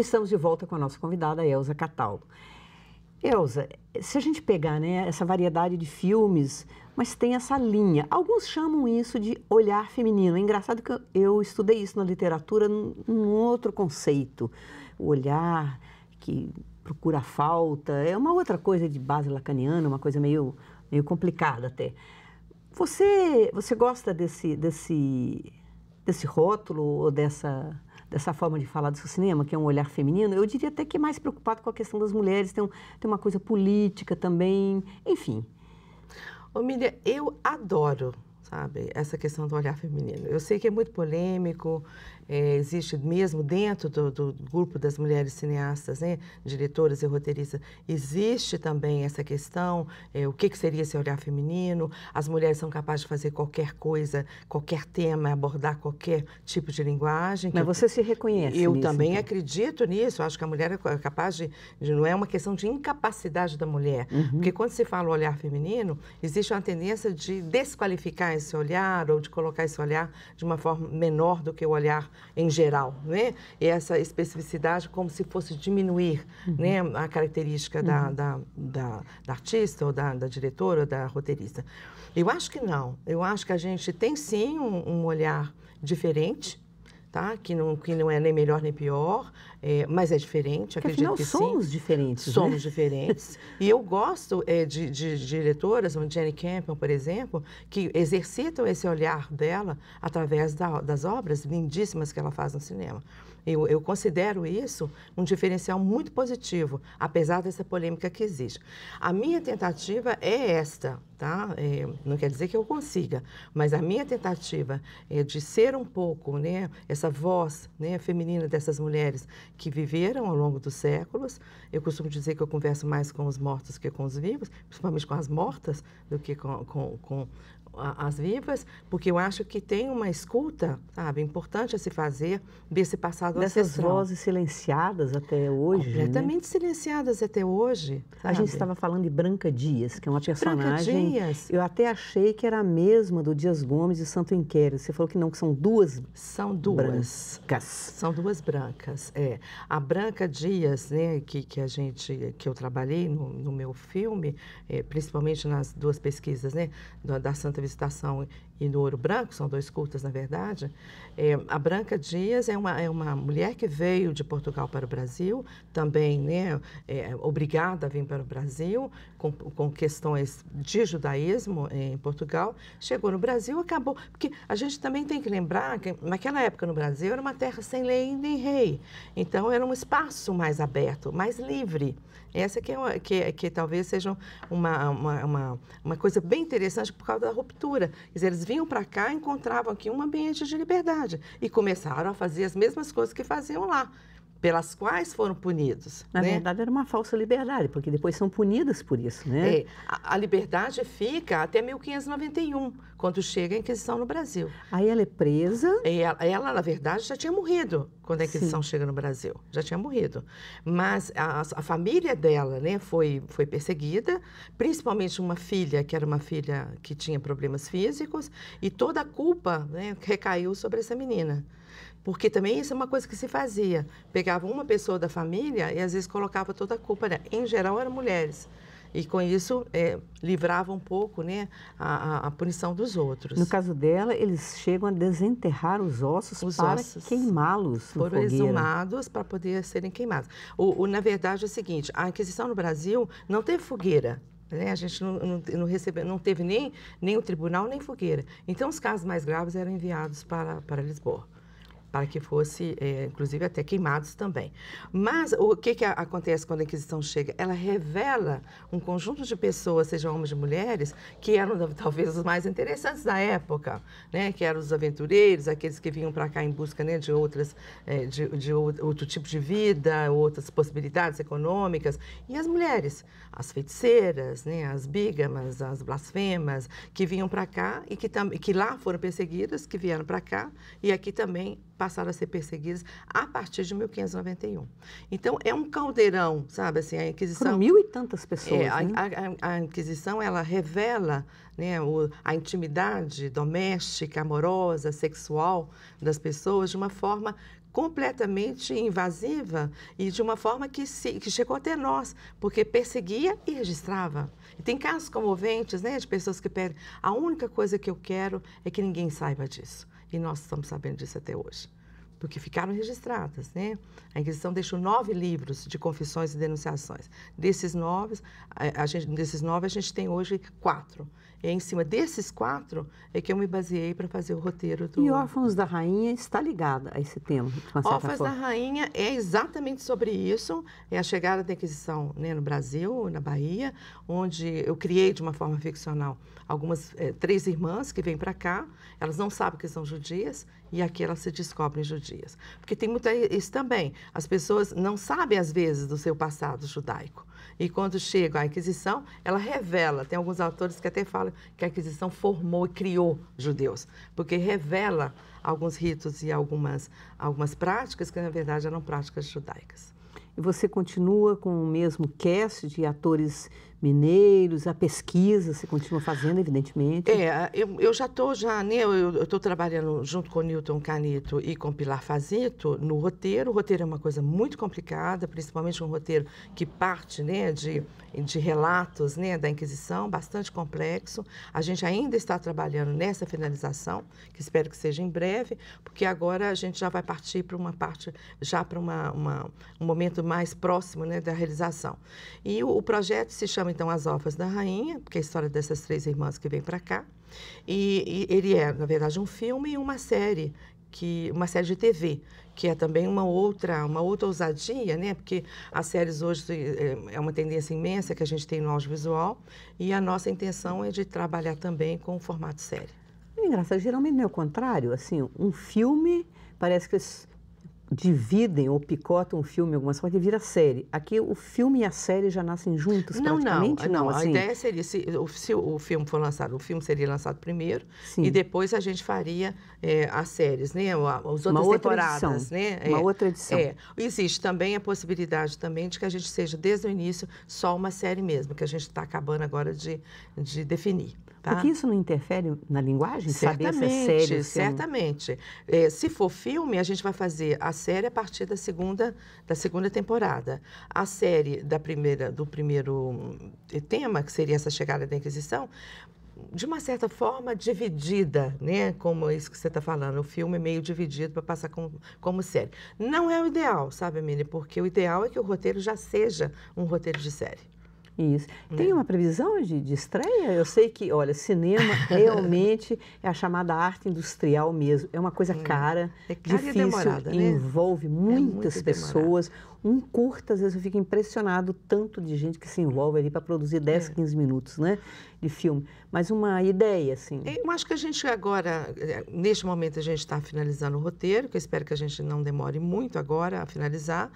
estamos de volta com a nossa convidada, Elza Cataldo. Elza, se a gente pegar né, essa variedade de filmes, mas tem essa linha. Alguns chamam isso de olhar feminino. É engraçado que eu estudei isso na literatura num outro conceito. O olhar que procura a falta. É uma outra coisa de base lacaniana, uma coisa meio, meio complicada até. Você, você gosta desse, desse, desse rótulo ou dessa dessa forma de falar do seu cinema, que é um olhar feminino, eu diria até que é mais preocupado com a questão das mulheres, tem, um, tem uma coisa política também, enfim. Ô, Miriam, eu adoro sabe? Essa questão do olhar feminino. Eu sei que é muito polêmico, é, existe mesmo dentro do, do, grupo das mulheres cineastas, né, diretoras e roteiristas, existe também essa questão, é, o que, que, seria esse olhar feminino, as mulheres são capazes de fazer qualquer coisa, qualquer tema, abordar qualquer tipo de linguagem. Mas você eu, se reconhece Eu nisso, também então. acredito nisso, acho que a mulher é capaz de, de, não é uma questão de incapacidade da mulher, uhum. porque quando se fala olhar feminino, existe uma tendência de desqualificar esse olhar ou de colocar esse olhar de uma forma menor do que o olhar em geral, né? E essa especificidade como se fosse diminuir, uhum. né, a característica da, uhum. da, da, da, artista ou da, da diretora, ou da roteirista. Eu acho que não. Eu acho que a gente tem sim um, um olhar diferente, tá? Que não, que não é nem melhor nem pior, é, mas é diferente, Porque acredito afinal, que somos sim. diferentes, né? Somos né? diferentes. e eu gosto é, de, de, de, diretoras, como Jenny Campion, por exemplo, que exercitam esse olhar dela através da, das obras lindíssimas que ela faz no cinema eu, eu considero isso um diferencial muito positivo, apesar dessa polêmica que existe. A minha tentativa é esta, tá? É, não quer dizer que eu consiga, mas a minha tentativa é de ser um pouco, né, essa voz, né, feminina dessas mulheres que viveram ao longo dos séculos. Eu costumo dizer que eu converso mais com os mortos que com os vivos, principalmente com as mortas do que com, com, com as vivas, porque eu acho que tem uma escuta, sabe, importante a se fazer desse passado Dessas ancestral. vozes silenciadas até hoje, né? Completamente né? silenciadas até hoje. Sabe? A gente estava falando de Branca Dias, que é uma personagem... Branca Dias. Eu até achei que era a mesma do Dias Gomes e Santo Inquérito. Você falou que não, que são duas São duas. Brancas. São duas brancas, é. A Branca Dias, né, que, que a gente, que eu trabalhei no, no meu filme, é, principalmente nas duas pesquisas, né, da Santa Santa Visitação e no Ouro Branco, são dois cultos, na verdade. É, a Branca Dias é uma, é uma mulher que veio de Portugal para o Brasil, também né, é, obrigada a vir para o Brasil, com, com questões de judaísmo é, em Portugal. Chegou no Brasil, acabou. Porque a gente também tem que lembrar que, naquela época no Brasil, era uma terra sem lei nem rei. Então, era um espaço mais aberto, mais livre. Essa que, é uma, que, que talvez seja uma, uma, uma, uma, coisa bem interessante por causa da ruptura. Quer dizer, eles vinham para cá, encontravam aqui um ambiente de liberdade e começaram a fazer as mesmas coisas que faziam lá pelas quais foram punidos. Na né? verdade, era uma falsa liberdade, porque depois são punidas por isso, né? É, a, a, liberdade fica até 1591, quando chega a Inquisição no Brasil. Aí ela é presa. É, ela, ela, na verdade, já tinha morrido quando a Inquisição Sim. chega no Brasil. Já tinha morrido. Mas a, a, família dela né, foi, foi perseguida, principalmente uma filha, que era uma filha que tinha problemas físicos, e toda a culpa né, recaiu sobre essa menina. Porque também isso é uma coisa que se fazia. Pegava uma pessoa da família e às vezes colocava toda a culpa. Né? Em geral eram mulheres. E com isso é, livrava um pouco né, a, a, punição dos outros. No caso dela, eles chegam a desenterrar os ossos os para queimá-los. Foram exumados para poder serem queimados. O, o, na verdade é o seguinte: a Inquisição no Brasil não teve fogueira. Né? A gente não, não, não, não teve nem, nem o tribunal, nem fogueira. Então, os casos mais graves eram enviados para, para Lisboa para que fosse, é, inclusive, até queimados também. Mas o que, que acontece quando a Inquisição chega? Ela revela um conjunto de pessoas, sejam homens e mulheres, que eram talvez os mais interessantes da época, né? que eram os aventureiros, aqueles que vinham para cá em busca né, de outras, é, de, de outro tipo de vida, outras possibilidades econômicas, e as mulheres, as feiticeiras, né? as bígamas, as blasfemas, que vinham para cá e que, que lá foram perseguidas, que vieram para cá, e aqui também passaram a ser perseguidas a partir de 1591. Então, é um caldeirão, sabe assim, a Inquisição... Foram mil e tantas pessoas, é, né? a, a, a, Inquisição, ela revela né, o, a intimidade doméstica, amorosa, sexual das pessoas de uma forma completamente invasiva e de uma forma que, se, que chegou até nós, porque perseguia e registrava. E tem casos comoventes, né, de pessoas que pedem, a única coisa que eu quero é que ninguém saiba disso. E nós estamos sabendo disso até hoje, porque ficaram registradas, né? A Inquisição deixou nove livros de confissões e denunciações. Desses nove, a, gente, desses nove a gente tem hoje quatro e é em cima desses quatro é que eu me baseei para fazer o roteiro do. E Órfãos da Rainha está ligada a esse tema. Órfãos da Rainha é exatamente sobre isso. É a chegada da Inquisição né, no Brasil, na Bahia, onde eu criei de uma forma ficcional algumas é, três irmãs que vêm para cá. Elas não sabem que são judias e aqui elas se descobrem judias. Porque tem muito isso também. As pessoas não sabem, às vezes, do seu passado judaico. E quando chega a Inquisição, ela revela. Tem alguns autores que até falam que a Inquisição formou e criou judeus, porque revela alguns ritos e algumas, algumas práticas que, na verdade, eram práticas judaicas. E você continua com o mesmo cast de atores mineiros, a pesquisa se continua fazendo, evidentemente. É, eu, eu já estou já, né, eu estou trabalhando junto com Newton Canito e com Pilar Fazito no roteiro. O roteiro é uma coisa muito complicada, principalmente um roteiro que parte, né, de, de relatos, né, da Inquisição, bastante complexo. A gente ainda está trabalhando nessa finalização, que espero que seja em breve, porque agora a gente já vai partir para uma parte, já para uma, uma, um momento mais próximo, né, da realização. E o, o projeto se chama então As Órfãs da Rainha, que é a história dessas três irmãs que vêm para cá. E, e, ele é, na verdade, um filme e uma série, que uma série de TV, que é também uma outra, uma outra ousadia, né? Porque as séries hoje é, é uma tendência imensa que a gente tem no audiovisual e a nossa intenção é de trabalhar também com o formato série. É engraçado, geralmente não é o contrário, assim, um filme parece que dividem ou picotam o filme em algumas partes e vira série. Aqui o filme e a série já nascem juntos não, praticamente? Não, não. não assim... A ideia seria, se o, se o filme for lançado, o filme seria lançado primeiro Sim. e depois a gente faria é, as séries, né? As outras Uma temporadas, né? Uma é, outra edição. É. Existe também a possibilidade também de que a gente seja, desde o início, só uma série mesmo, que a gente está acabando agora de, de definir. Tá? Porque isso não interfere na linguagem? Certamente, saber se é série, é certamente. É, se for filme, a gente vai fazer a série a partir da segunda, da segunda temporada. A série da primeira, do primeiro eh, tema, que seria essa chegada da Inquisição, de uma certa forma dividida, né? Como é isso que você está falando, o filme é meio dividido para passar com, como série. Não é o ideal, sabe, Emília? Porque o ideal é que o roteiro já seja um roteiro de série. Isso. Né? Tem uma previsão de, de, estreia? Eu sei que, olha, cinema realmente é a chamada arte industrial mesmo. É uma coisa hum. cara, é cara difícil, e demorada, né? envolve é muitas é pessoas um curta, às vezes eu fico impressionado tanto de gente que se envolve ali para produzir 10, é. 15 minutos né, de filme. Mas uma ideia, assim. É, eu acho que a gente agora, é, neste momento, a gente está finalizando o roteiro, que eu espero que a gente não demore muito agora a finalizar.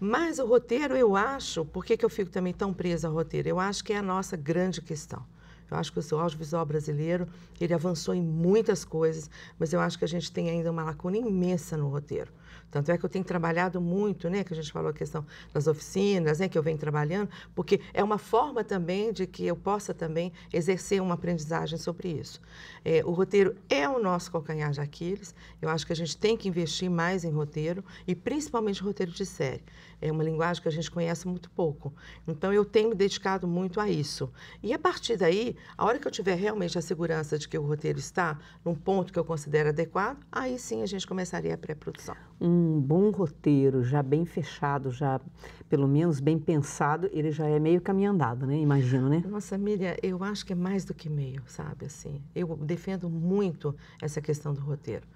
Mas o roteiro, eu acho, por que, que eu fico também tão presa ao roteiro? Eu acho que é a nossa grande questão. Eu acho que o audiovisual brasileiro, ele avançou em muitas coisas, mas eu acho que a gente tem ainda uma lacuna imensa no roteiro. Tanto é que eu tenho trabalhado muito, né, que a gente falou a questão das oficinas, né, que eu venho trabalhando, porque é uma forma também de que eu possa também exercer uma aprendizagem sobre isso. É, o roteiro é o nosso calcanhar de Aquiles. Eu acho que a gente tem que investir mais em roteiro e principalmente roteiro de série. É uma linguagem que a gente conhece muito pouco. Então eu tenho me dedicado muito a isso. E a partir daí, a hora que eu tiver realmente a segurança de que o roteiro está num ponto que eu considero adequado, aí sim a gente começaria a pré-produção um bom roteiro, já bem fechado, já pelo menos bem pensado, ele já é meio caminho andado, né? Imagino, né? Nossa, Miriam, eu acho que é mais do que meio, sabe? Assim, eu defendo muito essa questão do roteiro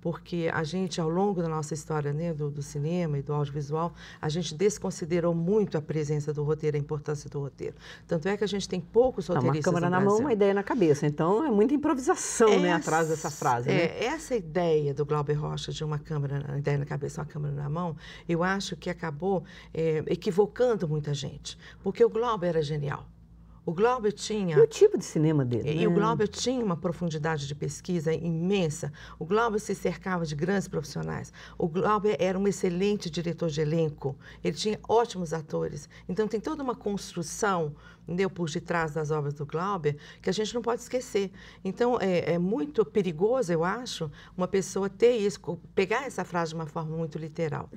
porque a gente, ao longo da nossa história né, do, do, cinema e do audiovisual, a gente desconsiderou muito a presença do roteiro, a importância do roteiro. Tanto é que a gente tem poucos tá, roteiristas. Não, uma câmera na mão, uma ideia na cabeça. Então é muita improvisação né, essa, né, atrás dessa frase. Né? É, né? Essa ideia do Glauber Rocha de uma câmera, uma ideia na cabeça, uma câmera na mão, eu acho que acabou é, equivocando muita gente. Porque o Glauber era genial. O Glauber tinha. E o tipo de cinema dele. E né? o Glauber tinha uma profundidade de pesquisa imensa. O Glauber se cercava de grandes profissionais. O Glauber era um excelente diretor de elenco. Ele tinha ótimos atores. Então, tem toda uma construção entendeu, por detrás das obras do Glauber que a gente não pode esquecer. Então, é, é muito perigoso, eu acho, uma pessoa ter isso, pegar essa frase de uma forma muito literal.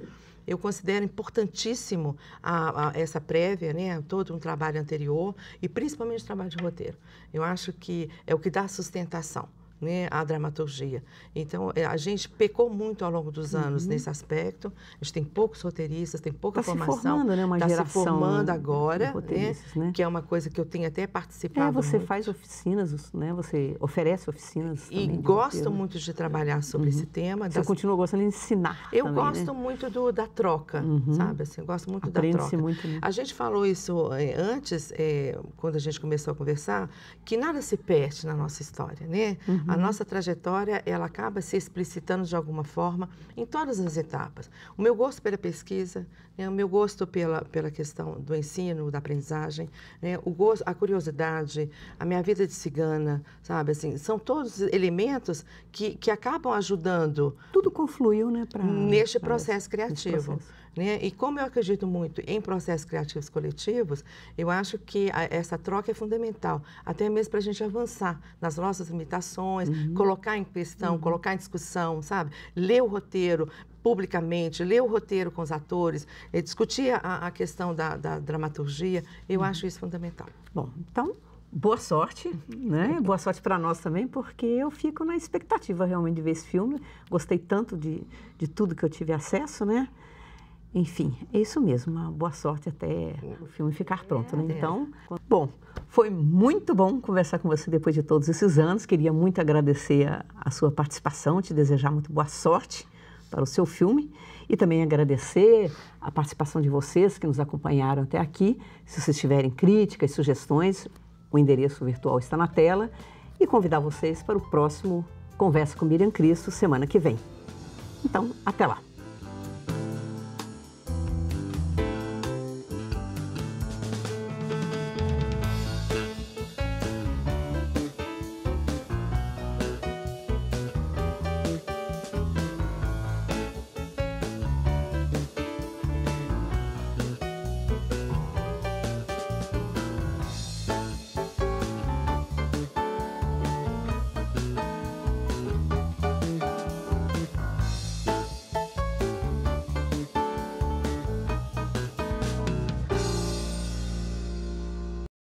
Eu considero importantíssimo a, a, essa prévia, né, todo um trabalho anterior e principalmente o trabalho de roteiro. Eu acho que é o que dá sustentação né, a dramaturgia. Então, é, a gente pecou muito ao longo dos anos uhum. nesse aspecto. A gente tem poucos roteiristas, tem pouca tá formação. Está se formando, né? Uma tá geração. Está se formando agora, né, né? Que é uma coisa que eu tenho até participado. É, você muito. faz oficinas, né? Você oferece oficinas. E também, gosto muito de trabalhar sobre uhum. esse tema. Você das... continua gostando de ensinar. Eu também, né? gosto né? muito do, da troca, uhum. sabe? Assim, eu gosto muito da troca. Muito, né? A gente falou isso é, antes, é, quando a gente começou a conversar, que nada se perde na nossa história, né? Uhum. A uhum. nossa trajetória, ela acaba se explicitando de alguma forma em todas as etapas. O meu gosto pela pesquisa, né, o meu gosto pela, pela questão do ensino, da aprendizagem, né, o gosto, a curiosidade, a minha vida de cigana, sabe, assim, são todos elementos que, que acabam ajudando... Tudo confluiu, né, para... Neste processo criativo. Processo. Né? E como eu acredito muito em processos criativos coletivos, eu acho que a, essa troca é fundamental, até mesmo para a gente avançar nas nossas limitações, uhum. colocar em questão, uhum. colocar em discussão, sabe? Ler o roteiro, publicamente, ler o roteiro com os atores, eh, discutir a, a questão da, da, dramaturgia, eu uhum. acho isso fundamental. Bom, então, boa sorte, né? Boa sorte para nós também, porque eu fico na expectativa realmente de ver esse filme. Gostei tanto de, de tudo que eu tive acesso, né? Enfim, é isso mesmo. Uma boa sorte até o filme ficar pronto, né? Então, bom, foi muito bom conversar com você depois de todos esses anos. Queria muito agradecer a, a sua participação, te desejar muito boa sorte para o seu filme e também agradecer a participação de vocês que nos acompanharam até aqui. Se vocês tiverem críticas, sugestões, o endereço virtual está na tela e convidar vocês para o próximo Conversa com Miriam Cristo semana que vem. Então, até lá!